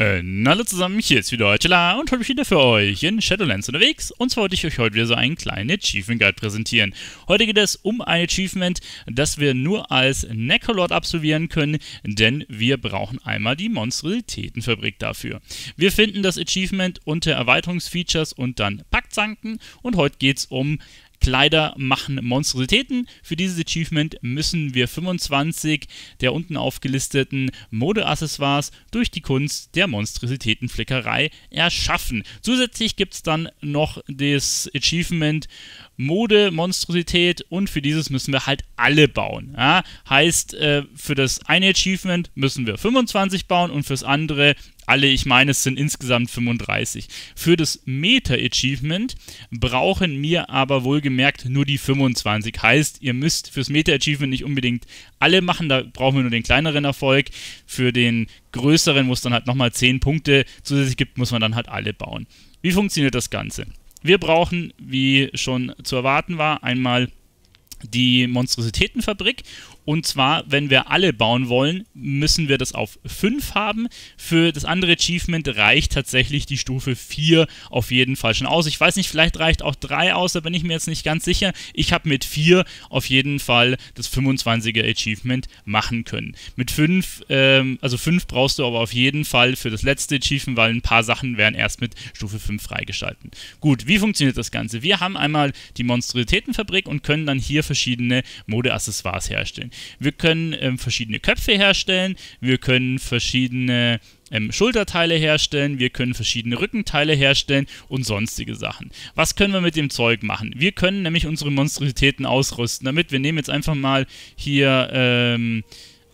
Äh, hallo zusammen, hier ist wieder Heuchela und heute bin ich wieder für euch in Shadowlands unterwegs und zwar wollte ich euch heute wieder so einen kleinen Achievement Guide präsentieren. Heute geht es um ein Achievement, das wir nur als Necrolord absolvieren können, denn wir brauchen einmal die Monstrositätenfabrik dafür. Wir finden das Achievement unter Erweiterungsfeatures und dann Packzanken und heute geht es um Kleider machen Monstrositäten. Für dieses Achievement müssen wir 25 der unten aufgelisteten Modeaccessoires durch die Kunst der Monstrositätenflickerei erschaffen. Zusätzlich gibt es dann noch das Achievement Mode, Monstrosität und für dieses müssen wir halt alle bauen. Ja? Heißt, äh, für das eine Achievement müssen wir 25 bauen und fürs andere alle, ich meine, es sind insgesamt 35. Für das Meta-Achievement brauchen wir aber wohlgemerkt nur die 25. Heißt, ihr müsst fürs Meta-Achievement nicht unbedingt alle machen, da brauchen wir nur den kleineren Erfolg. Für den größeren, wo es dann halt nochmal 10 Punkte zusätzlich gibt, muss man dann halt alle bauen. Wie funktioniert das Ganze? Wir brauchen, wie schon zu erwarten war, einmal die Monstrositätenfabrik und zwar, wenn wir alle bauen wollen, müssen wir das auf 5 haben. Für das andere Achievement reicht tatsächlich die Stufe 4 auf jeden Fall schon aus. Ich weiß nicht, vielleicht reicht auch 3 aus, da bin ich mir jetzt nicht ganz sicher. Ich habe mit 4 auf jeden Fall das 25er Achievement machen können. Mit 5, ähm, also 5 brauchst du aber auf jeden Fall für das letzte Achievement, weil ein paar Sachen werden erst mit Stufe 5 freigeschalten. Gut, wie funktioniert das Ganze? Wir haben einmal die Monstruitätenfabrik und können dann hier verschiedene Modeaccessoires herstellen. Wir können ähm, verschiedene Köpfe herstellen, wir können verschiedene ähm, Schulterteile herstellen, wir können verschiedene Rückenteile herstellen und sonstige Sachen. Was können wir mit dem Zeug machen? Wir können nämlich unsere Monstrositäten ausrüsten. Damit wir nehmen jetzt einfach mal hier ähm,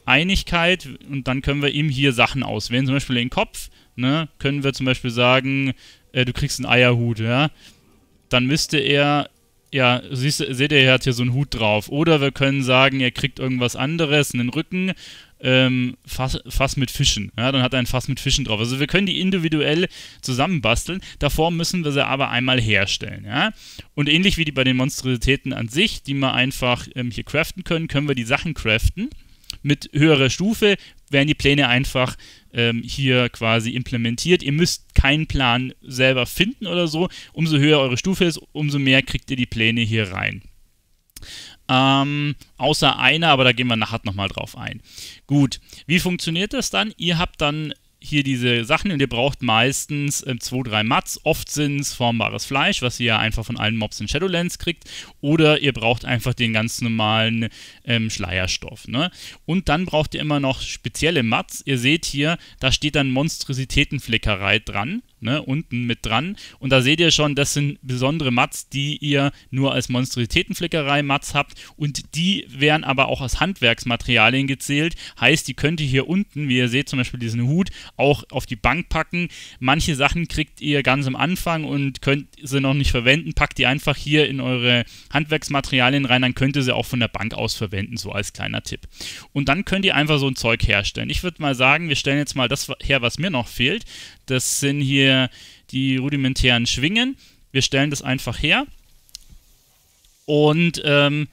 Einigkeit und dann können wir ihm hier Sachen auswählen. Zum Beispiel den Kopf, ne, können wir zum Beispiel sagen, äh, du kriegst einen Eierhut, ja. Dann müsste er ja, siehst, seht ihr, er hat hier so einen Hut drauf. Oder wir können sagen, er kriegt irgendwas anderes, einen Rücken, ähm, Fass, Fass, mit Fischen. Ja, dann hat er ein Fass mit Fischen drauf. Also wir können die individuell zusammenbasteln. Davor müssen wir sie aber einmal herstellen. Ja? Und ähnlich wie die bei den Monstrositäten an sich, die wir einfach ähm, hier craften können, können wir die Sachen craften. Mit höherer Stufe werden die Pläne einfach ähm, hier quasi implementiert. Ihr müsst keinen Plan selber finden oder so. Umso höher eure Stufe ist, umso mehr kriegt ihr die Pläne hier rein. Ähm, außer einer, aber da gehen wir nachher nochmal drauf ein. Gut, wie funktioniert das dann? Ihr habt dann hier diese Sachen und ihr braucht meistens äh, zwei, drei Mats. Oft sind es formbares Fleisch, was ihr einfach von allen Mobs in Shadowlands kriegt. Oder ihr braucht einfach den ganz normalen ähm, Schleierstoff. Ne? Und dann braucht ihr immer noch spezielle Mats. Ihr seht hier, da steht dann Monstrositätenflickerei dran ne, unten mit dran. Und da seht ihr schon, das sind besondere Mats, die ihr nur als Monstrositätenflickerei-Mats habt. Und die werden aber auch als Handwerksmaterialien gezählt. Heißt, die könnt ihr hier unten, wie ihr seht, zum Beispiel diesen Hut, auch auf die Bank packen. Manche Sachen kriegt ihr ganz am Anfang und könnt sie noch nicht verwenden. Packt die einfach hier in eure Handwerksmaterialien rein, dann könnt ihr sie auch von der Bank aus verwenden, so als kleiner Tipp. Und dann könnt ihr einfach so ein Zeug herstellen. Ich würde mal sagen, wir stellen jetzt mal das her, was mir noch fehlt. Das sind hier die rudimentären Schwingen. Wir stellen das einfach her. Und ähm,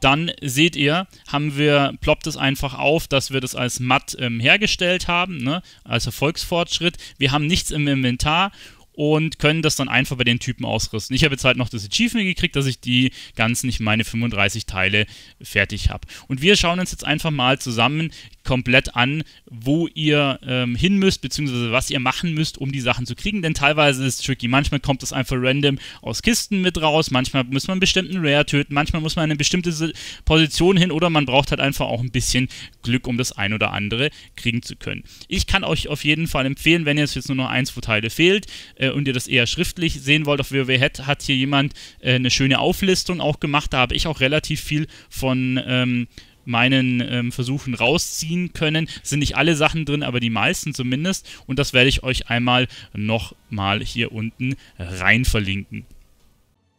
dann seht ihr, haben wir, ploppt es einfach auf, dass wir das als Matt ähm, hergestellt haben, ne? als Erfolgsfortschritt. Wir haben nichts im Inventar und können das dann einfach bei den Typen ausrüsten. Ich habe jetzt halt noch das Achievement gekriegt, dass ich die ganzen, ich meine 35 Teile fertig habe. Und wir schauen uns jetzt einfach mal zusammen komplett an, wo ihr ähm, hin müsst, beziehungsweise was ihr machen müsst, um die Sachen zu kriegen. Denn teilweise ist es tricky. Manchmal kommt es einfach random aus Kisten mit raus, manchmal muss man einen bestimmten Rare töten, manchmal muss man eine bestimmte Position hin oder man braucht halt einfach auch ein bisschen Glück, um das ein oder andere kriegen zu können. Ich kann euch auf jeden Fall empfehlen, wenn ihr jetzt nur noch ein, zwei Teile fehlt äh, und ihr das eher schriftlich sehen wollt, auf WoW hat, hat hier jemand äh, eine schöne Auflistung auch gemacht. Da habe ich auch relativ viel von ähm, meinen ähm, Versuchen rausziehen können. Es sind nicht alle Sachen drin, aber die meisten zumindest. Und das werde ich euch einmal nochmal hier unten rein verlinken.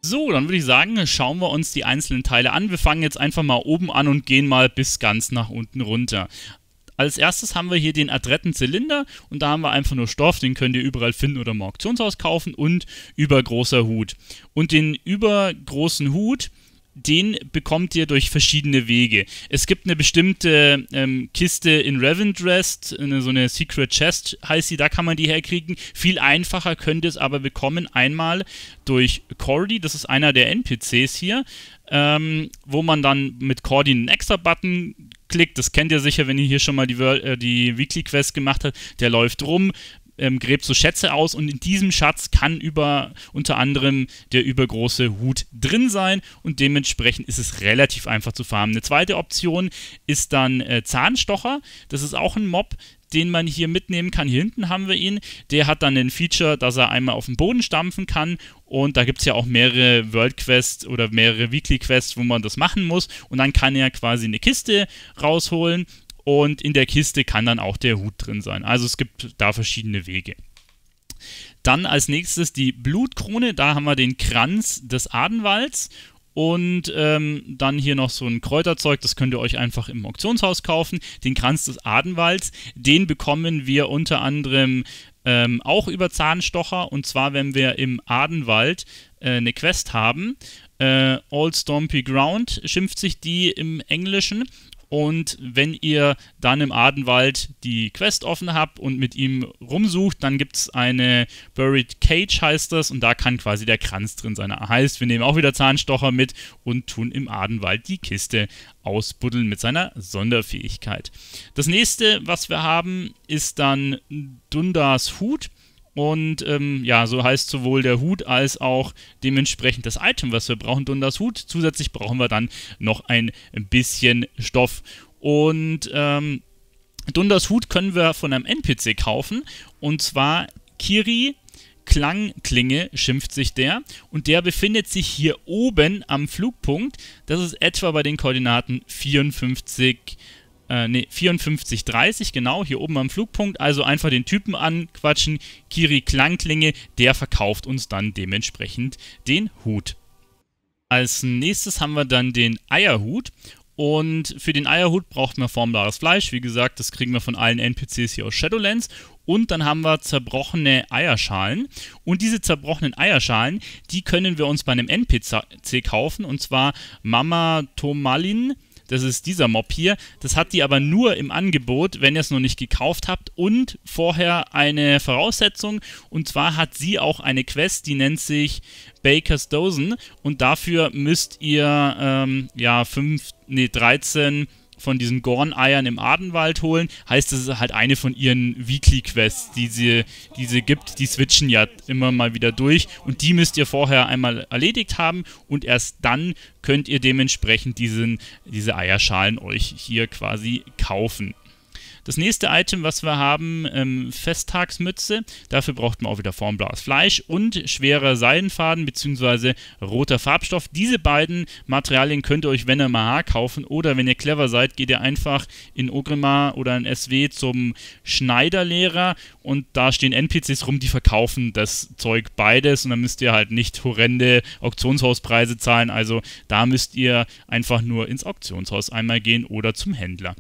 So, dann würde ich sagen, schauen wir uns die einzelnen Teile an. Wir fangen jetzt einfach mal oben an und gehen mal bis ganz nach unten runter. Als erstes haben wir hier den adretten Zylinder und da haben wir einfach nur Stoff, den könnt ihr überall finden oder im Auktionshaus kaufen und übergroßer Hut. Und den übergroßen Hut, den bekommt ihr durch verschiedene Wege. Es gibt eine bestimmte ähm, Kiste in Revendrest, eine, so eine Secret Chest heißt sie, da kann man die herkriegen. Viel einfacher könnt ihr es aber bekommen, einmal durch Cordy, das ist einer der NPCs hier, ähm, wo man dann mit Cordy einen extra Button klickt. Das kennt ihr sicher, wenn ihr hier schon mal die, äh, die Weekly Quest gemacht habt. Der läuft rum, ähm, gräbt so Schätze aus und in diesem Schatz kann über unter anderem der übergroße Hut drin sein und dementsprechend ist es relativ einfach zu farmen. Eine zweite Option ist dann äh, Zahnstocher. Das ist auch ein Mob, den man hier mitnehmen kann. Hier hinten haben wir ihn. Der hat dann ein Feature, dass er einmal auf den Boden stampfen kann. Und da gibt es ja auch mehrere World Quests oder mehrere Weekly Quests, wo man das machen muss. Und dann kann er quasi eine Kiste rausholen und in der Kiste kann dann auch der Hut drin sein. Also es gibt da verschiedene Wege. Dann als nächstes die Blutkrone. Da haben wir den Kranz des Adenwalds. Und ähm, dann hier noch so ein Kräuterzeug, das könnt ihr euch einfach im Auktionshaus kaufen. Den Kranz des Adenwalds, den bekommen wir unter anderem ähm, auch über Zahnstocher. Und zwar, wenn wir im Adenwald äh, eine Quest haben. Äh, Old Stompy Ground schimpft sich die im Englischen. Und wenn ihr dann im Adenwald die Quest offen habt und mit ihm rumsucht, dann gibt es eine Buried Cage, heißt das, und da kann quasi der Kranz drin sein. Heißt, wir nehmen auch wieder Zahnstocher mit und tun im Adenwald die Kiste ausbuddeln mit seiner Sonderfähigkeit. Das nächste, was wir haben, ist dann Dundas Hut. Und ähm, ja, so heißt sowohl der Hut als auch dementsprechend das Item, was wir brauchen, und das Hut. Zusätzlich brauchen wir dann noch ein bisschen Stoff. Und ähm, Dundas Hut können wir von einem NPC kaufen. Und zwar Kiri Klangklinge schimpft sich der. Und der befindet sich hier oben am Flugpunkt. Das ist etwa bei den Koordinaten 54, äh, nee, 5430, genau, hier oben am Flugpunkt. Also einfach den Typen anquatschen, Kiri Klangklinge, der verkauft uns dann dementsprechend den Hut. Als nächstes haben wir dann den Eierhut. Und für den Eierhut braucht man formbares Fleisch. Wie gesagt, das kriegen wir von allen NPCs hier aus Shadowlands. Und dann haben wir zerbrochene Eierschalen. Und diese zerbrochenen Eierschalen, die können wir uns bei einem NPC kaufen. Und zwar Mama Tomalin das ist dieser Mob hier. Das hat die aber nur im Angebot, wenn ihr es noch nicht gekauft habt. Und vorher eine Voraussetzung. Und zwar hat sie auch eine Quest, die nennt sich Baker's Dozen. Und dafür müsst ihr ähm, ja 5, nee, 13 von diesen Gorn-Eiern im Adenwald holen, heißt das ist halt eine von ihren Weekly-Quests, die sie, die sie gibt. Die switchen ja immer mal wieder durch und die müsst ihr vorher einmal erledigt haben und erst dann könnt ihr dementsprechend diesen, diese Eierschalen euch hier quasi kaufen. Das nächste Item, was wir haben, ähm, Festtagsmütze. Dafür braucht man auch wieder formblaues Fleisch und schwerer Seidenfaden bzw. roter Farbstoff. Diese beiden Materialien könnt ihr euch, wenn ihr Maha kaufen oder wenn ihr clever seid, geht ihr einfach in Ogrimmar oder in SW zum Schneiderlehrer und da stehen NPCs rum, die verkaufen das Zeug beides und dann müsst ihr halt nicht horrende Auktionshauspreise zahlen. Also da müsst ihr einfach nur ins Auktionshaus einmal gehen oder zum Händler.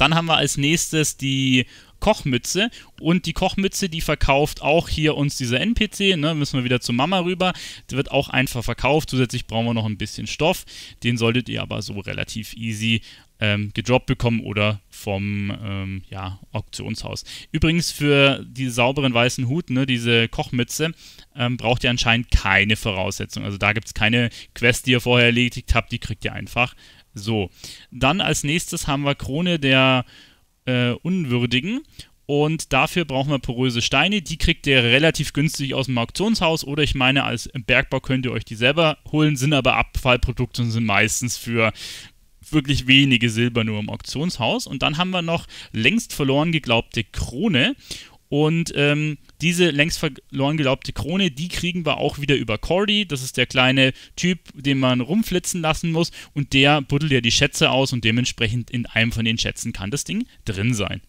Dann haben wir als nächstes die Kochmütze und die Kochmütze, die verkauft auch hier uns dieser NPC, ne, müssen wir wieder zu Mama rüber, die wird auch einfach verkauft, zusätzlich brauchen wir noch ein bisschen Stoff, den solltet ihr aber so relativ easy ähm, gedroppt bekommen oder vom ähm, ja, Auktionshaus. Übrigens für die sauberen weißen Hut, ne, diese Kochmütze, ähm, braucht ihr anscheinend keine Voraussetzung, also da gibt es keine Quest, die ihr vorher erledigt habt, die kriegt ihr einfach so, dann als nächstes haben wir Krone der äh, Unwürdigen. Und dafür brauchen wir poröse Steine. Die kriegt ihr relativ günstig aus dem Auktionshaus. Oder ich meine, als Bergbau könnt ihr euch die selber holen, sind aber Abfallprodukte und sind meistens für wirklich wenige Silber nur im Auktionshaus. Und dann haben wir noch längst verloren geglaubte Krone. Und ähm, diese längst verloren gelaubte Krone, die kriegen wir auch wieder über Cordy. Das ist der kleine Typ, den man rumflitzen lassen muss. Und der buddelt ja die Schätze aus und dementsprechend in einem von den Schätzen kann das Ding drin sein.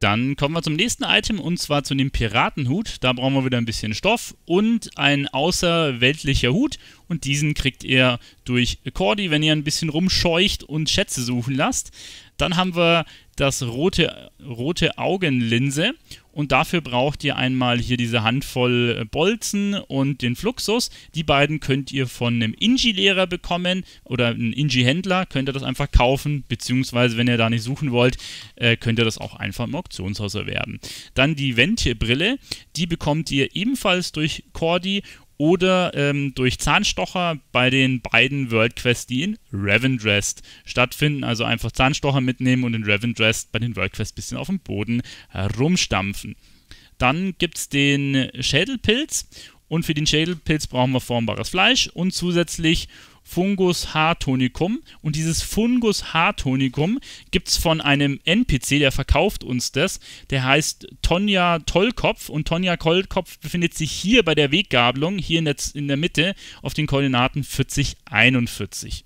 Dann kommen wir zum nächsten Item und zwar zu dem Piratenhut. Da brauchen wir wieder ein bisschen Stoff und ein außerweltlicher Hut. Und diesen kriegt ihr durch Cordy, wenn ihr ein bisschen rumscheucht und Schätze suchen lasst. Dann haben wir das rote, rote Augenlinse und dafür braucht ihr einmal hier diese Handvoll äh, Bolzen und den Fluxus. Die beiden könnt ihr von einem Ingi-Lehrer bekommen oder einem Ingi-Händler, könnt ihr das einfach kaufen, beziehungsweise wenn ihr da nicht suchen wollt, äh, könnt ihr das auch einfach im Auktionshaus erwerben. Dann die ventier brille die bekommt ihr ebenfalls durch Cordy oder ähm, durch Zahnstocher bei den beiden World Quests, die in Revendrest stattfinden. Also einfach Zahnstocher mitnehmen und in Revendrest bei den World Quests ein bisschen auf dem Boden herumstampfen. Dann gibt es den Schädelpilz und für den Schädelpilz brauchen wir formbares Fleisch und zusätzlich Fungus Haartonikum. Und dieses Fungus Haartonikum gibt es von einem NPC, der verkauft uns das. Der heißt Tonja Tollkopf. Und Tonja Tollkopf befindet sich hier bei der Weggabelung, hier in der, in der Mitte, auf den Koordinaten 40, 41.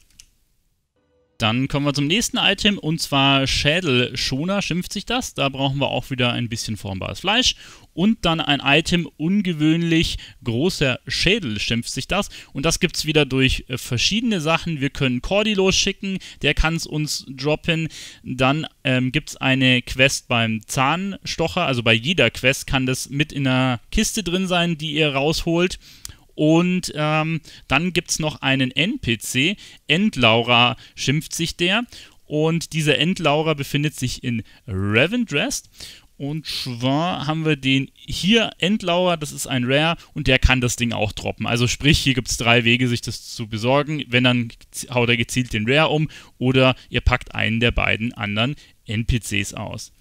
Dann kommen wir zum nächsten Item und zwar Schädelschoner schimpft sich das. Da brauchen wir auch wieder ein bisschen formbares Fleisch und dann ein Item ungewöhnlich großer Schädel schimpft sich das und das gibt es wieder durch äh, verschiedene Sachen. Wir können Cordilo schicken, der kann es uns droppen. Dann ähm, gibt es eine Quest beim Zahnstocher, also bei jeder Quest kann das mit in einer Kiste drin sein, die ihr rausholt. Und ähm, dann gibt es noch einen NPC, Endlaura schimpft sich der. Und dieser Endlaura befindet sich in Ravendrest. Und zwar haben wir den hier Endlauer, das ist ein Rare und der kann das Ding auch droppen. Also sprich, hier gibt es drei Wege, sich das zu besorgen. Wenn, dann haut er gezielt den Rare um oder ihr packt einen der beiden anderen NPCs aus.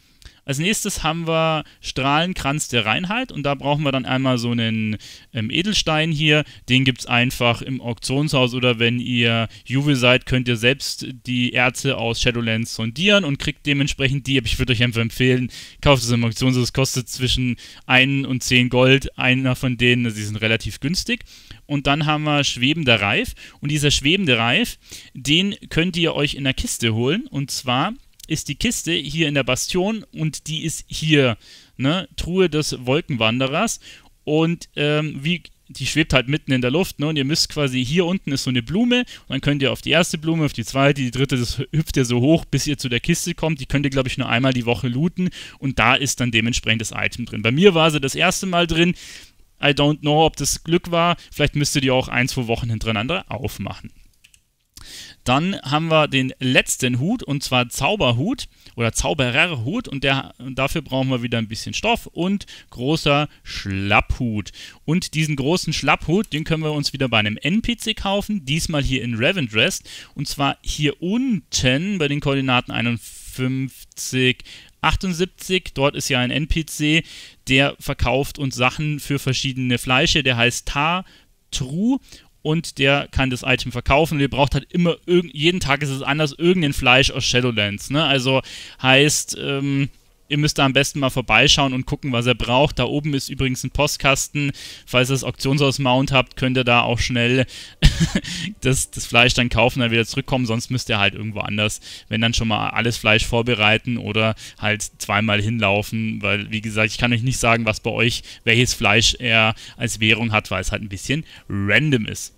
Als nächstes haben wir Strahlenkranz der Reinheit und da brauchen wir dann einmal so einen ähm, Edelstein hier. Den gibt es einfach im Auktionshaus oder wenn ihr Juve seid, könnt ihr selbst die Erze aus Shadowlands sondieren und kriegt dementsprechend die. Aber ich würde euch einfach empfehlen, kauft es im Auktionshaus. Es kostet zwischen 1 und 10 Gold. Einer von denen, Sie sind relativ günstig. Und dann haben wir schwebender Reif und dieser schwebende Reif, den könnt ihr euch in der Kiste holen und zwar ist die Kiste hier in der Bastion und die ist hier, ne? Truhe des Wolkenwanderers. Und ähm, wie die schwebt halt mitten in der Luft, ne? Und ihr müsst quasi hier unten ist so eine Blume und dann könnt ihr auf die erste Blume, auf die zweite, die dritte, das hüpft ihr so hoch, bis ihr zu der Kiste kommt. Die könnt ihr, glaube ich, nur einmal die Woche looten und da ist dann dementsprechend das Item drin. Bei mir war sie das erste Mal drin. I don't know, ob das Glück war. Vielleicht müsst ihr die auch ein, zwei Wochen hintereinander aufmachen. Dann haben wir den letzten Hut und zwar Zauberhut oder Zaubererhut und, der, dafür brauchen wir wieder ein bisschen Stoff und großer Schlapphut. Und diesen großen Schlapphut, den können wir uns wieder bei einem NPC kaufen, diesmal hier in Ravendress und zwar hier unten bei den Koordinaten 51, 78. Dort ist ja ein NPC, der verkauft uns Sachen für verschiedene Fleische. Der heißt Tar True und der kann das Item verkaufen und ihr braucht halt immer, jeden Tag ist es anders, irgendein Fleisch aus Shadowlands. Ne? Also heißt, ähm, ihr müsst da am besten mal vorbeischauen und gucken, was er braucht. Da oben ist übrigens ein Postkasten. Falls ihr das Auktionshaus-Mount habt, könnt ihr da auch schnell das, das Fleisch dann kaufen, dann wieder zurückkommen. Sonst müsst ihr halt irgendwo anders, wenn dann schon mal alles Fleisch vorbereiten oder halt zweimal hinlaufen. Weil, wie gesagt, ich kann euch nicht sagen, was bei euch, welches Fleisch er als Währung hat, weil es halt ein bisschen random ist.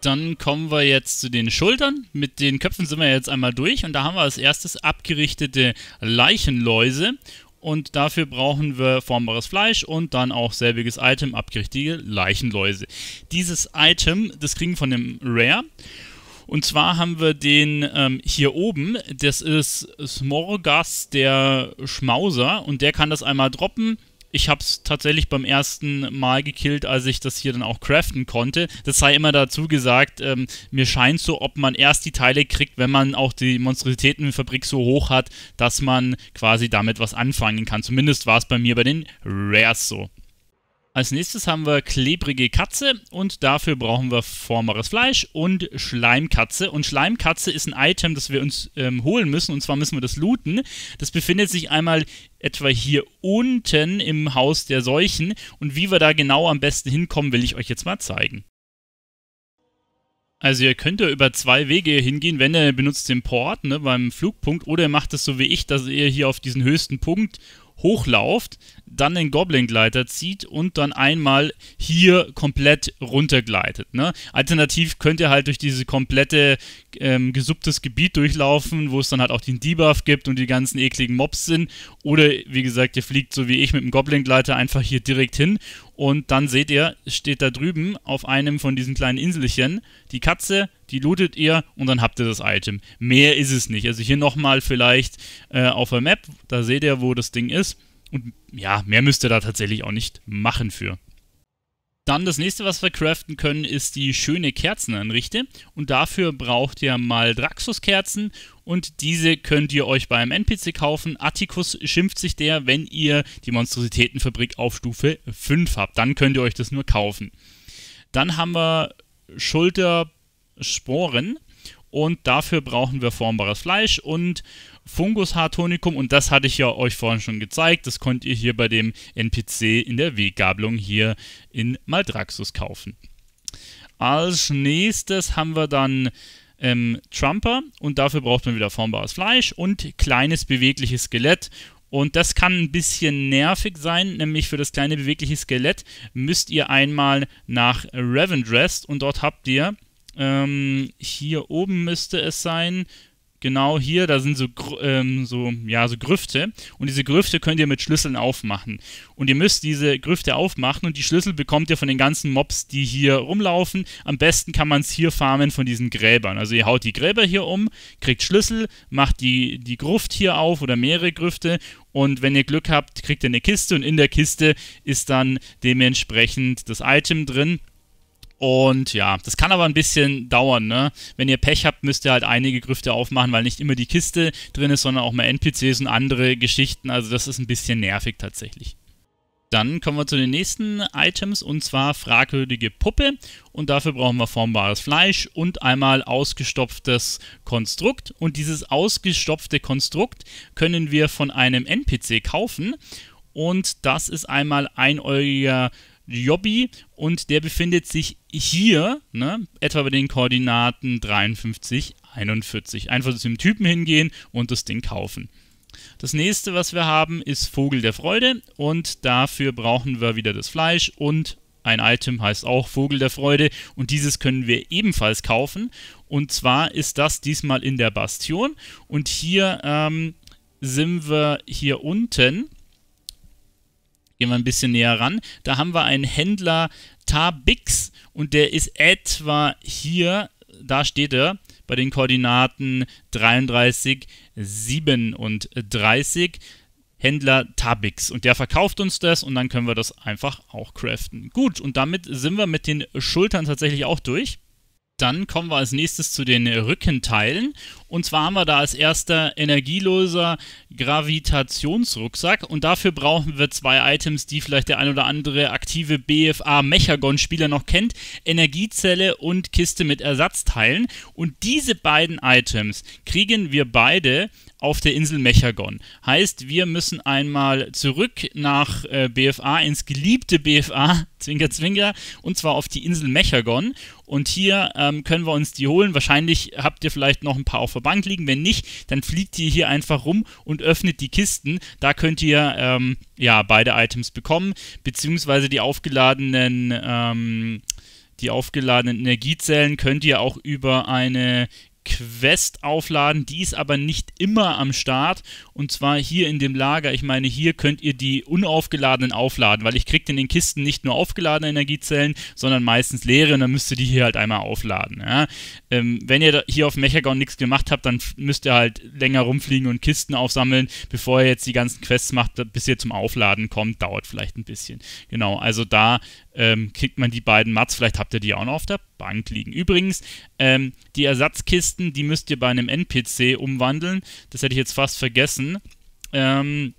Dann kommen wir jetzt zu den Schultern. Mit den Köpfen sind wir jetzt einmal durch und da haben wir als erstes abgerichtete Leichenläuse und dafür brauchen wir formbares Fleisch und dann auch selbiges Item, abgerichtete Leichenläuse. Dieses Item, das kriegen wir von dem Rare. Und zwar haben wir den ähm, hier oben, das ist Smorgas der Schmauser und der kann das einmal droppen ich habe es tatsächlich beim ersten Mal gekillt, als ich das hier dann auch craften konnte. Das sei immer dazu gesagt, ähm, mir scheint so, ob man erst die Teile kriegt, wenn man auch die Monstrositätenfabrik so hoch hat, dass man quasi damit was anfangen kann. Zumindest war es bei mir bei den Rares so. Als nächstes haben wir klebrige Katze und dafür brauchen wir formeres Fleisch und Schleimkatze. Und Schleimkatze ist ein Item, das wir uns ähm, holen müssen und zwar müssen wir das looten. Das befindet sich einmal etwa hier unten im Haus der Seuchen und wie wir da genau am besten hinkommen, will ich euch jetzt mal zeigen. Also ihr könnt ja über zwei Wege hingehen, wenn ihr benutzt den Port ne, beim Flugpunkt oder ihr macht es so wie ich, dass ihr hier auf diesen höchsten Punkt hochlauft, dann den Goblin-Gleiter zieht und dann einmal hier komplett runtergleitet. Ne? Alternativ könnt ihr halt durch dieses komplette ähm, gesupptes Gebiet durchlaufen, wo es dann halt auch den Debuff gibt und die ganzen ekligen Mobs sind. Oder wie gesagt, ihr fliegt so wie ich mit dem Goblin-Gleiter einfach hier direkt hin und dann seht ihr, steht da drüben auf einem von diesen kleinen Inselchen die Katze, die lootet ihr und dann habt ihr das Item. Mehr ist es nicht. Also hier nochmal vielleicht äh, auf der Map, da seht ihr, wo das Ding ist. Und ja, mehr müsst ihr da tatsächlich auch nicht machen für. Dann das nächste, was wir craften können, ist die schöne Kerzenanrichte. Und dafür braucht ihr mal Draxus-Kerzen. Und diese könnt ihr euch beim NPC kaufen. Atticus schimpft sich der, wenn ihr die Monstrositätenfabrik auf Stufe 5 habt. Dann könnt ihr euch das nur kaufen. Dann haben wir Schultersporen. Und dafür brauchen wir formbares Fleisch und Fungushartonikum Und das hatte ich ja euch vorhin schon gezeigt. Das könnt ihr hier bei dem NPC in der Weggabelung hier in Maldraxus kaufen. Als nächstes haben wir dann ähm, Trumper und dafür braucht man wieder formbares Fleisch und kleines bewegliches Skelett. Und das kann ein bisschen nervig sein, nämlich für das kleine bewegliche Skelett müsst ihr einmal nach Ravendrest und dort habt ihr ähm, hier oben müsste es sein. Genau hier, da sind so, ähm, so, ja, so Grüfte. Und diese Grüfte könnt ihr mit Schlüsseln aufmachen. Und ihr müsst diese Grüfte aufmachen und die Schlüssel bekommt ihr von den ganzen Mobs, die hier rumlaufen. Am besten kann man es hier farmen von diesen Gräbern. Also ihr haut die Gräber hier um, kriegt Schlüssel, macht die, die Gruft hier auf oder mehrere Grüfte und wenn ihr Glück habt, kriegt ihr eine Kiste und in der Kiste ist dann dementsprechend das Item drin. Und ja, das kann aber ein bisschen dauern. Ne? Wenn ihr Pech habt, müsst ihr halt einige Grüfte aufmachen, weil nicht immer die Kiste drin ist, sondern auch mal NPCs und andere Geschichten. Also das ist ein bisschen nervig tatsächlich. Dann kommen wir zu den nächsten Items und zwar fragwürdige Puppe und dafür brauchen wir formbares Fleisch und einmal ausgestopftes Konstrukt und dieses ausgestopfte Konstrukt können wir von einem NPC kaufen und das ist einmal einäugiger Jobbi und der befindet sich hier, ne, etwa bei den Koordinaten 53, 41. Einfach zu dem Typen hingehen und das Ding kaufen. Das nächste, was wir haben, ist Vogel der Freude und dafür brauchen wir wieder das Fleisch und ein Item heißt auch Vogel der Freude und dieses können wir ebenfalls kaufen. Und zwar ist das diesmal in der Bastion und hier ähm, sind wir hier unten Gehen wir ein bisschen näher ran. Da haben wir einen Händler Tabix und der ist etwa hier, da steht er, bei den Koordinaten 33, 37. Händler Tabix und der verkauft uns das und dann können wir das einfach auch craften. Gut, und damit sind wir mit den Schultern tatsächlich auch durch. Dann kommen wir als nächstes zu den Rückenteilen. Und zwar haben wir da als erster energieloser Gravitationsrucksack. Und dafür brauchen wir zwei Items, die vielleicht der ein oder andere aktive BFA-Mechagon-Spieler noch kennt. Energiezelle und Kiste mit Ersatzteilen. Und diese beiden Items kriegen wir beide auf der Insel Mechagon. Heißt, wir müssen einmal zurück nach äh, BFA, ins geliebte BFA, Zwinker, Zwinger, und zwar auf die Insel Mechagon. Und hier ähm, können wir uns die holen. Wahrscheinlich habt ihr vielleicht noch ein paar auf der Bank liegen. Wenn nicht, dann fliegt ihr hier einfach rum und öffnet die Kisten. Da könnt ihr ähm, ja beide Items bekommen, beziehungsweise die aufgeladenen ähm, die aufgeladenen Energiezellen könnt ihr auch über eine Quest aufladen. Die ist aber nicht immer am Start. Und zwar hier in dem Lager. Ich meine, hier könnt ihr die unaufgeladenen aufladen, weil ich kriege in den Kisten nicht nur aufgeladene Energiezellen, sondern meistens leere. Und dann müsst ihr die hier halt einmal aufladen. Ja? Ähm, wenn ihr hier auf Mechagon nichts gemacht habt, dann müsst ihr halt länger rumfliegen und Kisten aufsammeln, bevor ihr jetzt die ganzen Quests macht, bis ihr zum Aufladen kommt. Dauert vielleicht ein bisschen. Genau, also da ähm, kriegt man die beiden Mats, vielleicht habt ihr die auch noch auf der Bank liegen. Übrigens, ähm, die Ersatzkisten, die müsst ihr bei einem NPC umwandeln. Das hätte ich jetzt fast vergessen. Ähm,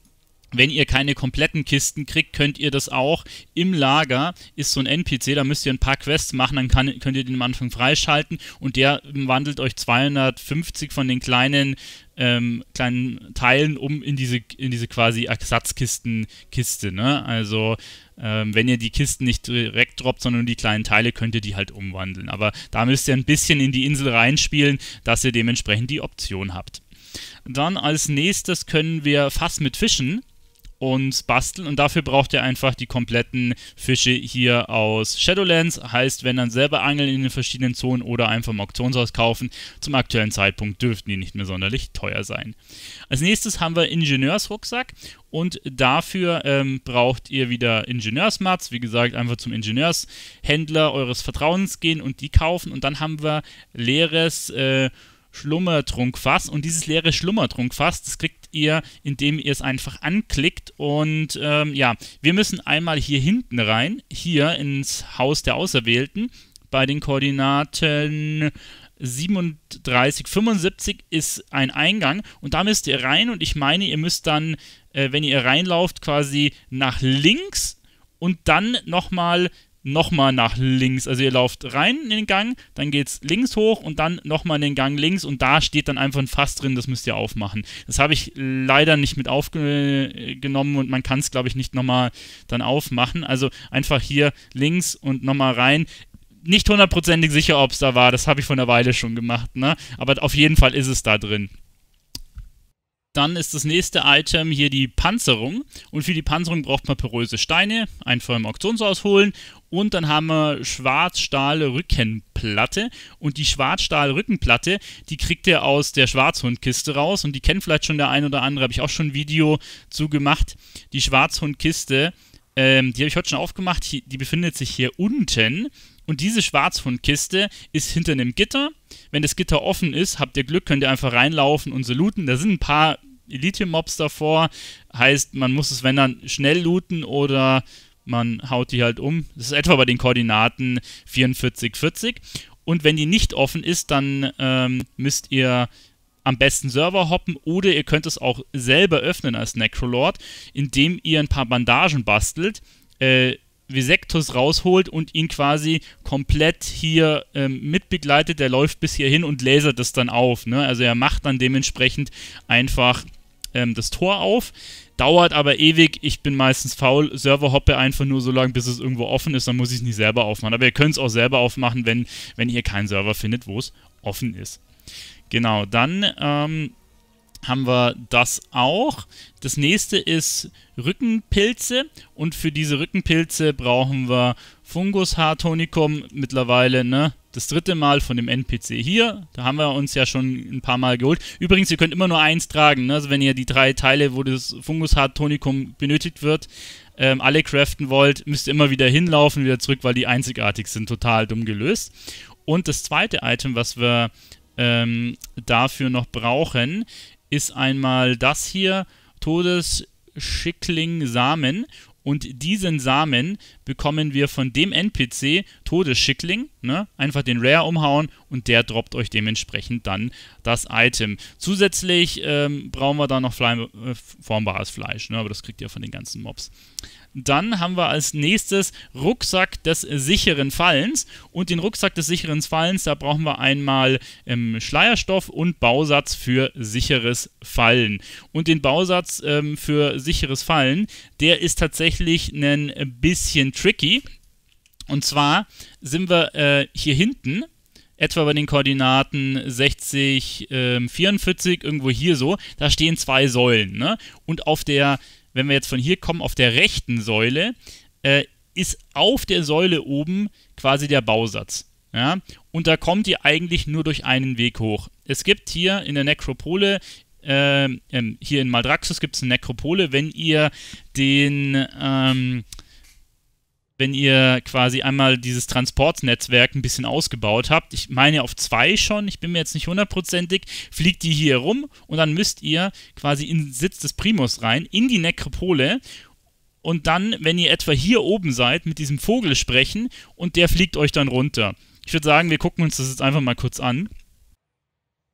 wenn ihr keine kompletten Kisten kriegt, könnt ihr das auch im Lager, ist so ein NPC, da müsst ihr ein paar Quests machen, dann kann, könnt ihr den am Anfang freischalten und der wandelt euch 250 von den kleinen ähm, kleinen Teilen um in diese, in diese quasi Ersatzkisten-Kiste. Ne? Also ähm, wenn ihr die Kisten nicht direkt droppt, sondern die kleinen Teile, könnt ihr die halt umwandeln. Aber da müsst ihr ein bisschen in die Insel reinspielen, dass ihr dementsprechend die Option habt. Dann als nächstes können wir Fass mit Fischen und basteln. Und dafür braucht ihr einfach die kompletten Fische hier aus Shadowlands. Heißt, wenn dann selber angeln in den verschiedenen Zonen oder einfach im Auktionshaus kaufen. Zum aktuellen Zeitpunkt dürften die nicht mehr sonderlich teuer sein. Als nächstes haben wir Ingenieursrucksack. Und dafür ähm, braucht ihr wieder Ingenieursmats. Wie gesagt, einfach zum Ingenieurshändler eures Vertrauens gehen und die kaufen. Und dann haben wir leeres. Äh, Schlummertrunkfass und dieses leere Schlummertrunkfass, das kriegt ihr, indem ihr es einfach anklickt. Und ähm, ja, wir müssen einmal hier hinten rein, hier ins Haus der Auserwählten, bei den Koordinaten 37, 75 ist ein Eingang und da müsst ihr rein und ich meine, ihr müsst dann, äh, wenn ihr reinlauft, quasi nach links und dann nochmal nochmal nach links. Also ihr lauft rein in den Gang, dann geht es links hoch und dann nochmal in den Gang links und da steht dann einfach ein Fass drin, das müsst ihr aufmachen. Das habe ich leider nicht mit aufgenommen und man kann es, glaube ich, nicht nochmal dann aufmachen. Also einfach hier links und nochmal rein. Nicht hundertprozentig sicher, ob es da war, das habe ich vor einer Weile schon gemacht, ne? Aber auf jeden Fall ist es da drin. Dann ist das nächste Item hier die Panzerung. Und für die Panzerung braucht man poröse Steine. Einfach im Auktionshaus holen und dann haben wir Schwarzstahl-Rückenplatte. Und die Schwarzstahl-Rückenplatte, die kriegt ihr aus der Schwarzhundkiste raus. Und die kennt vielleicht schon der ein oder andere, habe ich auch schon ein Video zu gemacht. Die Schwarzhundkiste, ähm, die habe ich heute schon aufgemacht. Die befindet sich hier unten. Und diese Schwarzhundkiste ist hinter einem Gitter. Wenn das Gitter offen ist, habt ihr Glück, könnt ihr einfach reinlaufen und so looten. Da sind ein paar Elite-Mobs davor. Heißt, man muss es, wenn dann, schnell looten oder man haut die halt um. Das ist etwa bei den Koordinaten 44, 40. Und wenn die nicht offen ist, dann ähm, müsst ihr am besten Server hoppen oder ihr könnt es auch selber öffnen als Necrolord, indem ihr ein paar Bandagen bastelt, äh, Visektus rausholt und ihn quasi komplett hier ähm, mitbegleitet. Der läuft bis hierhin und lasert das dann auf. Ne? Also er macht dann dementsprechend einfach ähm, das Tor auf dauert aber ewig. Ich bin meistens faul, Server hoppe einfach nur so lange, bis es irgendwo offen ist, dann muss ich es nicht selber aufmachen. Aber ihr könnt es auch selber aufmachen, wenn, wenn ihr keinen Server findet, wo es offen ist. Genau, dann ähm, haben wir das auch. Das nächste ist Rückenpilze und für diese Rückenpilze brauchen wir Fungus-Haartonicum mittlerweile, ne? Das dritte Mal von dem NPC hier. Da haben wir uns ja schon ein paar Mal geholt. Übrigens, ihr könnt immer nur eins tragen, ne? Also wenn ihr die drei Teile, wo das Fungus-Haartonicum benötigt wird, ähm, alle craften wollt, müsst ihr immer wieder hinlaufen, wieder zurück, weil die einzigartig sind. Total dumm gelöst. Und das zweite Item, was wir ähm, dafür noch brauchen, ist einmal das hier, Todesschickling Samen und diesen Samen bekommen wir von dem NPC Methode ne? einfach den Rare umhauen und der droppt euch dementsprechend dann das Item. Zusätzlich ähm, brauchen wir da noch Fly äh, formbares Fleisch, ne? aber das kriegt ihr von den ganzen Mobs. Dann haben wir als nächstes Rucksack des sicheren Fallens. Und den Rucksack des sicheren Fallens, da brauchen wir einmal ähm, Schleierstoff und Bausatz für sicheres Fallen. Und den Bausatz ähm, für sicheres Fallen, der ist tatsächlich ein bisschen tricky. Und zwar sind wir äh, hier hinten, etwa bei den Koordinaten 60, äh, 44, irgendwo hier so, da stehen zwei Säulen. Ne? Und auf der, wenn wir jetzt von hier kommen, auf der rechten Säule äh, ist auf der Säule oben quasi der Bausatz. Ja? Und da kommt ihr eigentlich nur durch einen Weg hoch. Es gibt hier in der Nekropole ähm, ähm hier in Maldraxus gibt es eine Nekropole. Wenn ihr den, ähm, wenn ihr quasi einmal dieses Transportnetzwerk ein bisschen ausgebaut habt, ich meine auf zwei schon, ich bin mir jetzt nicht hundertprozentig, fliegt die hier rum und dann müsst ihr quasi in den Sitz des Primus rein, in die Nekropole und dann, wenn ihr etwa hier oben seid, mit diesem Vogel sprechen und der fliegt euch dann runter. Ich würde sagen, wir gucken uns das jetzt einfach mal kurz an.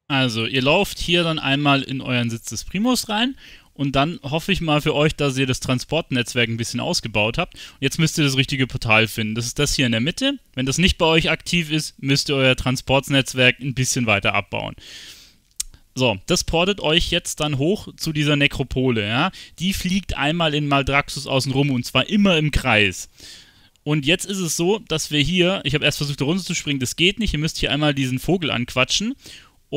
Also, ihr lauft hier dann einmal in euren Sitz des Primus rein und dann hoffe ich mal für euch, dass ihr das Transportnetzwerk ein bisschen ausgebaut habt. Und jetzt müsst ihr das richtige Portal finden. Das ist das hier in der Mitte. Wenn das nicht bei euch aktiv ist, müsst ihr euer Transportnetzwerk ein bisschen weiter abbauen. So, das portet euch jetzt dann hoch zu dieser Nekropole, ja? Die fliegt einmal in Maldraxus außen rum und zwar immer im Kreis. Und jetzt ist es so, dass wir hier, ich habe erst versucht, da runterzuspringen, das geht nicht, ihr müsst hier einmal diesen Vogel anquatschen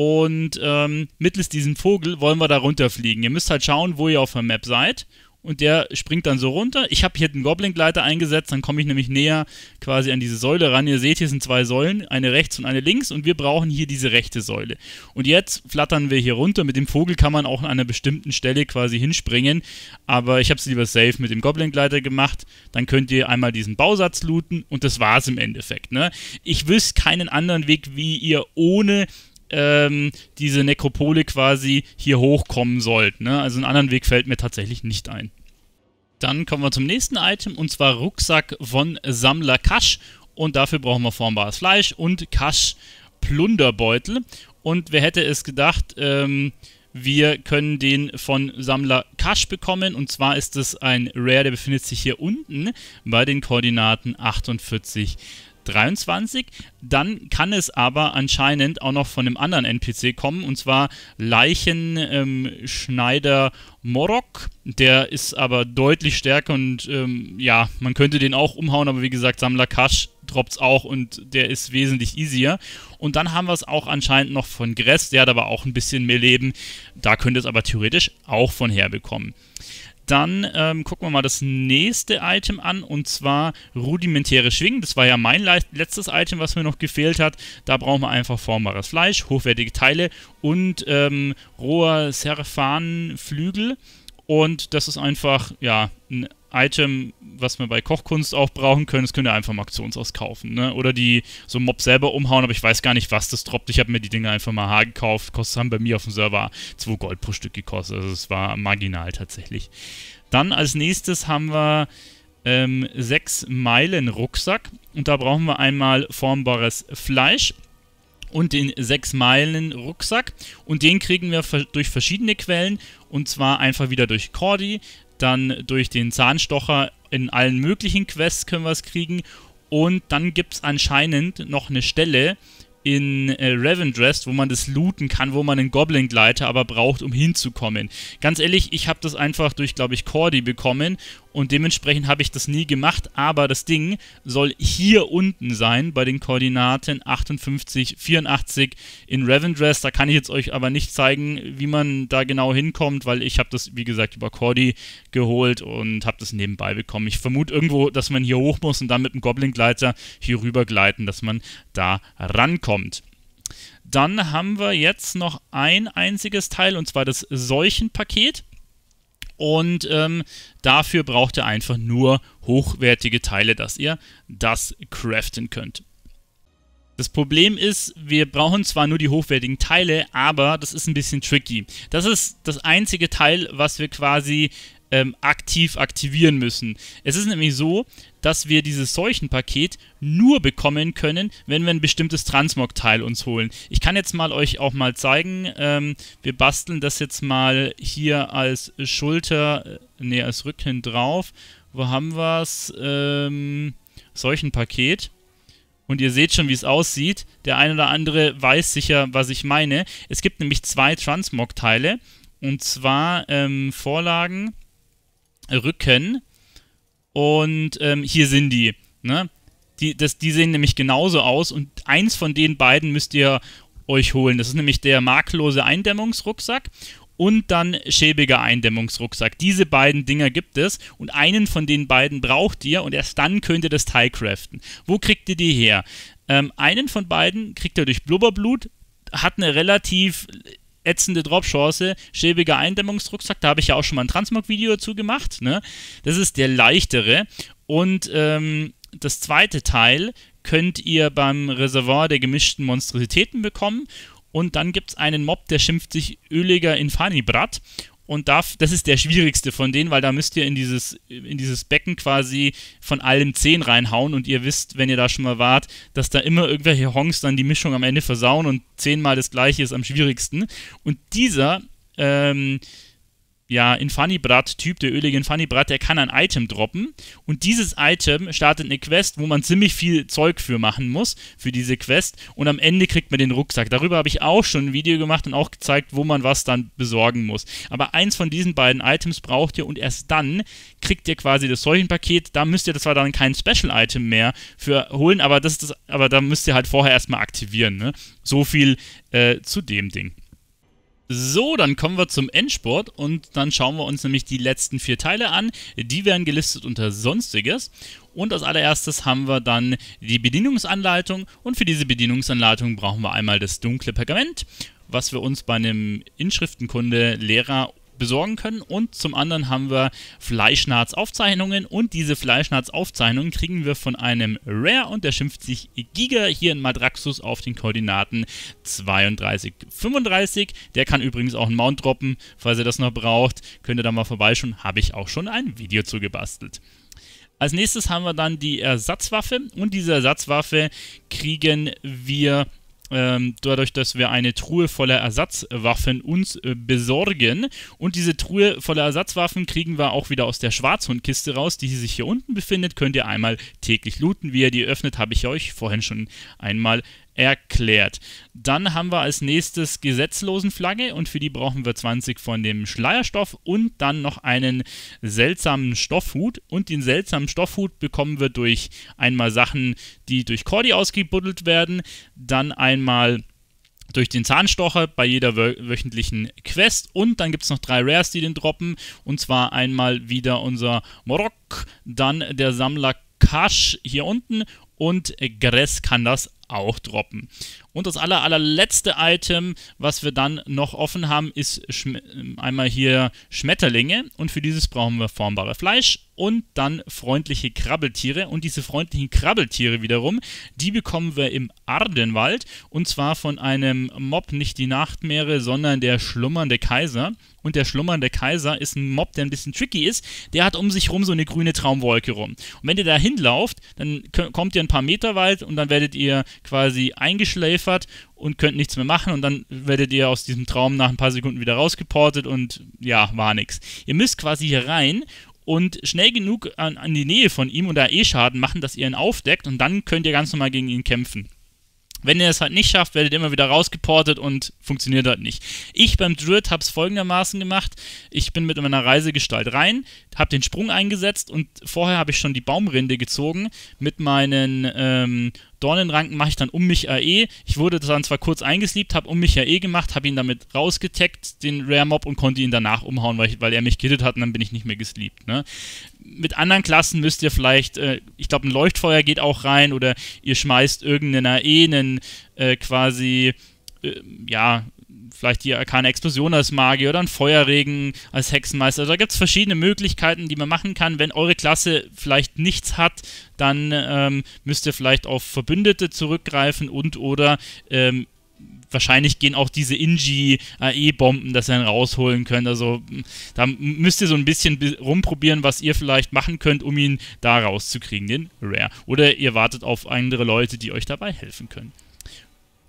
und ähm, mittels diesem Vogel wollen wir da runterfliegen. Ihr müsst halt schauen, wo ihr auf der Map seid. Und der springt dann so runter. Ich habe hier den Goblin-Gleiter eingesetzt, dann komme ich nämlich näher quasi an diese Säule ran. Ihr seht, hier sind zwei Säulen, eine rechts und eine links. Und wir brauchen hier diese rechte Säule. Und jetzt flattern wir hier runter. Mit dem Vogel kann man auch an einer bestimmten Stelle quasi hinspringen. Aber ich habe es lieber safe mit dem Goblin-Gleiter gemacht. Dann könnt ihr einmal diesen Bausatz looten und das war es im Endeffekt. Ne? Ich wüsste keinen anderen Weg, wie ihr ohne ähm, diese Nekropole quasi hier hochkommen sollt. Ne? Also einen anderen Weg fällt mir tatsächlich nicht ein. Dann kommen wir zum nächsten Item und zwar Rucksack von Sammler Kasch. Und dafür brauchen wir formbares Fleisch und Kasch Plunderbeutel. Und wer hätte es gedacht, ähm, wir können den von Sammler Kasch bekommen. Und zwar ist es ein Rare, der befindet sich hier unten bei den Koordinaten 48, 23. Dann kann es aber anscheinend auch noch von einem anderen NPC kommen, und zwar Leichenschneider ähm, Morok. Der ist aber deutlich stärker und ähm, ja, man könnte den auch umhauen, aber wie gesagt, Sammler Kasch droppt auch und der ist wesentlich easier. Und dann haben wir es auch anscheinend noch von Gress, der hat aber auch ein bisschen mehr Leben. Da könnte es aber theoretisch auch von herbekommen. Dann ähm, gucken wir mal das nächste Item an und zwar rudimentäre Schwingen. Das war ja mein letztes Item, was mir noch gefehlt hat. Da brauchen wir einfach formbares Fleisch, hochwertige Teile und ähm, roher Serfanflügel. Und das ist einfach, ja, ein Item, was wir bei Kochkunst auch brauchen können, das könnt ihr einfach mal Aktionsaus kaufen. Ne? Oder die so einen Mob selber umhauen, aber ich weiß gar nicht, was das droppt. Ich habe mir die Dinger einfach mal H gekauft. Kost, haben bei mir auf dem Server 2 Gold pro Stück gekostet. Also es war marginal tatsächlich. Dann als nächstes haben wir ähm, 6 Meilen Rucksack. Und da brauchen wir einmal formbares Fleisch und den 6 Meilen Rucksack. Und den kriegen wir durch verschiedene Quellen. Und zwar einfach wieder durch Cordy. Dann durch den Zahnstocher in allen möglichen Quests können wir es kriegen. Und dann gibt es anscheinend noch eine Stelle in äh, Ravendrest, wo man das looten kann, wo man einen Goblin-Gleiter aber braucht, um hinzukommen. Ganz ehrlich, ich habe das einfach durch, glaube ich, Cordy bekommen und dementsprechend habe ich das nie gemacht, aber das Ding soll hier unten sein, bei den Koordinaten 58, 84 in Revendress. Da kann ich jetzt euch aber nicht zeigen, wie man da genau hinkommt, weil ich habe das, wie gesagt, über Cordy geholt und habe das nebenbei bekommen. Ich vermute irgendwo, dass man hier hoch muss und dann mit dem Goblin-Gleiter hier rüber gleiten, dass man da rankommt. Dann haben wir jetzt noch ein einziges Teil, und zwar das Seuchenpaket. Und ähm, dafür braucht ihr einfach nur hochwertige Teile, dass ihr das craften könnt. Das Problem ist, wir brauchen zwar nur die hochwertigen Teile, aber das ist ein bisschen tricky. Das ist das einzige Teil, was wir quasi ähm, aktiv aktivieren müssen. Es ist nämlich so, dass wir dieses Seuchenpaket nur bekommen können, wenn wir ein bestimmtes Transmog-Teil uns holen. Ich kann jetzt mal euch auch mal zeigen, ähm, wir basteln das jetzt mal hier als Schulter, äh, nee, als Rücken drauf. Wo haben wir es? Ähm, Seuchenpaket. Und ihr seht schon, wie es aussieht. Der ein oder andere weiß sicher, was ich meine. Es gibt nämlich zwei Transmog-Teile. Und zwar ähm, Vorlagen Rücken. Und ähm, hier sind die. Ne? Die, das, die sehen nämlich genauso aus und eins von den beiden müsst ihr euch holen. Das ist nämlich der marklose Eindämmungsrucksack und dann schäbiger Eindämmungsrucksack. Diese beiden Dinger gibt es und einen von den beiden braucht ihr und erst dann könnt ihr das Teil craften. Wo kriegt ihr die her? Ähm, einen von beiden kriegt ihr durch Blubberblut, hat eine relativ ätzende Dropchance, schäbiger Eindämmungsrucksack, da habe ich ja auch schon mal ein Transmog-Video dazu gemacht. Ne? Das ist der leichtere. Und ähm, das zweite Teil könnt ihr beim Reservoir der gemischten Monstrositäten bekommen. Und dann gibt es einen Mob, der schimpft sich Öliger Infanibrat und darf, das ist der schwierigste von denen, weil da müsst ihr in dieses, in dieses Becken quasi von allem 10 reinhauen und ihr wisst, wenn ihr da schon mal wart, dass da immer irgendwelche Hongs dann die Mischung am Ende versauen und zehnmal das gleiche ist am schwierigsten. Und dieser ähm, ja, Infanibrat-Typ, der ölige Infanibrat, der kann ein Item droppen. Und dieses Item startet eine Quest, wo man ziemlich viel Zeug für machen muss, für diese Quest. Und am Ende kriegt man den Rucksack. Darüber habe ich auch schon ein Video gemacht und auch gezeigt, wo man was dann besorgen muss. Aber eins von diesen beiden Items braucht ihr und erst dann kriegt ihr quasi das Seuchenpaket. Da müsst ihr zwar dann kein Special-Item mehr für holen, aber, das, das, aber da müsst ihr halt vorher erstmal aktivieren. Ne? So viel äh, zu dem Ding. So, dann kommen wir zum Endsport und dann schauen wir uns nämlich die letzten vier Teile an. Die werden gelistet unter Sonstiges. Und als allererstes haben wir dann die Bedienungsanleitung und für diese Bedienungsanleitung brauchen wir einmal das dunkle Pergament, was wir uns bei einem Inschriftenkunde Lehrer besorgen können. Und zum anderen haben wir Fleischnarz Aufzeichnungen und diese Fleischnarz Aufzeichnungen kriegen wir von einem Rare und der schimpft sich Giga hier in Madraxus auf den Koordinaten 32, 35. Der kann übrigens auch einen Mount droppen, falls ihr das noch braucht. Könnt ihr da mal vorbeischauen, habe ich auch schon ein Video zu gebastelt. Als nächstes haben wir dann die Ersatzwaffe und diese Ersatzwaffe kriegen wir ähm, dadurch, dass wir eine Truhe voller Ersatzwaffen uns äh, besorgen. Und diese Truhe voller Ersatzwaffen kriegen wir auch wieder aus der Schwarzhundkiste raus, die sich hier unten befindet. Könnt ihr einmal täglich looten. Wie ihr die öffnet, habe ich euch vorhin schon einmal erklärt. Dann haben wir als nächstes Gesetzlosenflagge und für die brauchen wir 20 von dem Schleierstoff und dann noch einen seltsamen Stoffhut. Und den seltsamen Stoffhut bekommen wir durch einmal Sachen, die durch Cordy ausgebuddelt werden, dann einmal durch den Zahnstocher bei jeder wö wöchentlichen Quest. Und dann gibt es noch drei Rares, die den droppen. Und zwar einmal wieder unser Morok, dann der Sammler Kash hier unten und Gress kann das auch droppen. Und das aller, allerletzte Item, was wir dann noch offen haben, ist einmal hier Schmetterlinge. Und für dieses brauchen wir formbare Fleisch und dann freundliche Krabbeltiere. Und diese freundlichen Krabbeltiere wiederum, die bekommen wir im Ardenwald. Und zwar von einem Mob, nicht die Nachtmeere, sondern der schlummernde Kaiser. Und der schlummernde Kaiser ist ein Mob, der ein bisschen tricky ist. Der hat um sich rum so eine grüne Traumwolke rum. Und wenn ihr da hinlauft, dann kommt ihr ein paar Meter weit und dann werdet ihr quasi eingeschläfert entschläfert und könnt nichts mehr machen und dann werdet ihr aus diesem Traum nach ein paar Sekunden wieder rausgeportet und ja, war nix. Ihr müsst quasi hier rein und schnell genug an, an die Nähe von ihm oder eh Schaden machen, dass ihr ihn aufdeckt und dann könnt ihr ganz normal gegen ihn kämpfen. Wenn ihr es halt nicht schafft, werdet ihr immer wieder rausgeportet und funktioniert halt nicht. Ich beim Druid habe es folgendermaßen gemacht. Ich bin mit meiner Reisegestalt rein, habe den Sprung eingesetzt und vorher habe ich schon die Baumrinde gezogen mit meinen ähm, Dornenranken mache ich dann um mich AE. Ich wurde dann zwar kurz eingesleept, habe um mich AE gemacht, habe ihn damit rausgetaggt, den Rare Mob, und konnte ihn danach umhauen, weil, ich, weil er mich gehittet hat und dann bin ich nicht mehr gesleept. Ne? Mit anderen Klassen müsst ihr vielleicht, äh, ich glaube, ein Leuchtfeuer geht auch rein oder ihr schmeißt irgendeinen AE, einen äh, quasi äh, ja, vielleicht die keine Explosion als Magier oder ein Feuerregen als Hexenmeister. Also da gibt es verschiedene Möglichkeiten, die man machen kann. Wenn eure Klasse vielleicht nichts hat, dann ähm, müsst ihr vielleicht auf Verbündete zurückgreifen und oder ähm, wahrscheinlich gehen auch diese Inji-AE-Bomben, dass ihr dann rausholen könnt. Also da müsst ihr so ein bisschen rumprobieren, was ihr vielleicht machen könnt, um ihn da rauszukriegen, den Rare. Oder ihr wartet auf andere Leute, die euch dabei helfen können.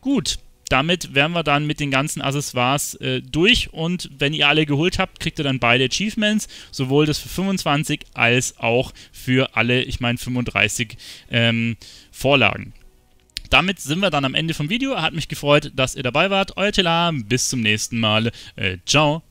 Gut, damit wären wir dann mit den ganzen Accessoires äh, durch und wenn ihr alle geholt habt, kriegt ihr dann beide Achievements, sowohl das für 25 als auch für alle, ich meine 35 ähm, Vorlagen. Damit sind wir dann am Ende vom Video. Hat mich gefreut, dass ihr dabei wart. Euer Tela, bis zum nächsten Mal. Äh, ciao.